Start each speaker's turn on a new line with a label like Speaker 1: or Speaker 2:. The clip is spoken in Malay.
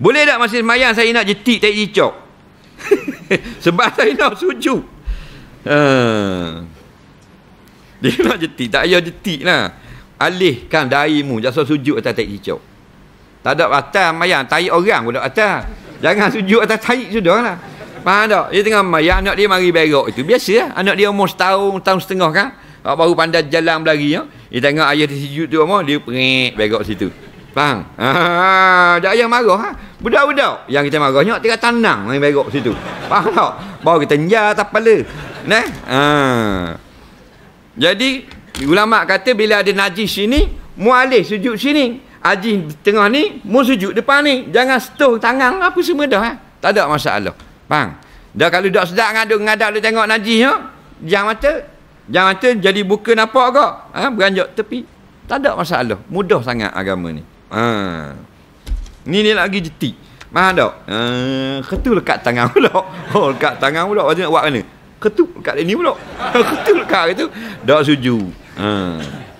Speaker 1: Boleh tak masih semayang saya nak jetik tak cicok? Sebab saya nak suju Uh, dia nak jetik. Tak payah jetik lah. Alihkan daimu. Jasa suju atas tak cicok. Tak ada atas mayang. Tak orang pun tak atas. Jangan suju atas taik sudah lah. Faham tak? Dia tengah mayang. Anak dia mari berok itu. Biasa lah. Anak dia umur setahun, tahun setengah kan. Baru pandai jalan lagi Ya? Dia tengok ayah dia sujud tu. Dia perik berok situ. Faham? Ah, ha, tak payah marah ha? Budak-budak yang kita marah nyok tinggal tenang main berok situ. Faham tak? Bawa kita njar atas kepala. neh. Ah. Ha. Jadi ulama kata bila ada najis sini, mualih sujud sini. Aji tengah ni, mu sujud depan ni. Jangan setuh tangan apa semua dah. Ha? Tak ada masalah. Faham? Dah kalau dah sedap ngaduk ngadap lu tengok najis ya. Jangan mata. Jangan mata jadi buka nampak kau. Ha? Beranjak tepi. Tak ada masalah. Mudah sangat agama ni. Ha. Ni ni lagi jetik. mana tak? Ha, uh, ketul dekat tangan pula. Oh, dekat tangan pula macam nak buat mana? Ketul dekat ni pula. Ketul dekat itu. Dak setuju. Ha.